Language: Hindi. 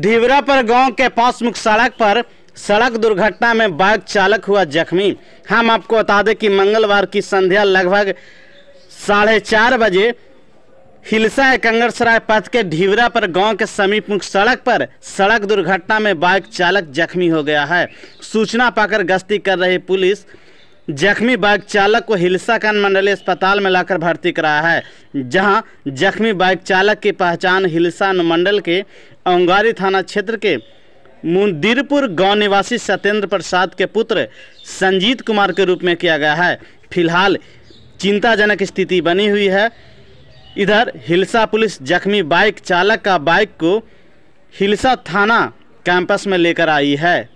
पर गांव के पास मुख्य सड़क पर सड़क दुर्घटना में बाइक चालक हुआ जख्मी हम आपको बता दें कि मंगलवार की संध्या लगभग साढ़े चार बजे हिलसा कंगड़सराय पथ के ढीवरा पर गांव के समीप मुख्य सड़क पर सड़क दुर्घटना में बाइक चालक जख्मी हो गया है सूचना पाकर गश्ती कर रही पुलिस जख्मी बाइक चालक को हिलसा कान मंडली अस्पताल में लाकर भर्ती कराया है जहां जख्मी बाइक चालक की पहचान हिलसा अनुमंडल के औंगारी थाना क्षेत्र के मुंदिरपुर गांव निवासी सत्येंद्र प्रसाद के पुत्र संजीत कुमार के रूप में किया गया है फिलहाल चिंताजनक स्थिति बनी हुई है इधर हिलसा पुलिस जख्मी बाइक चालक का बाइक को हिलसा थाना कैंपस में लेकर आई है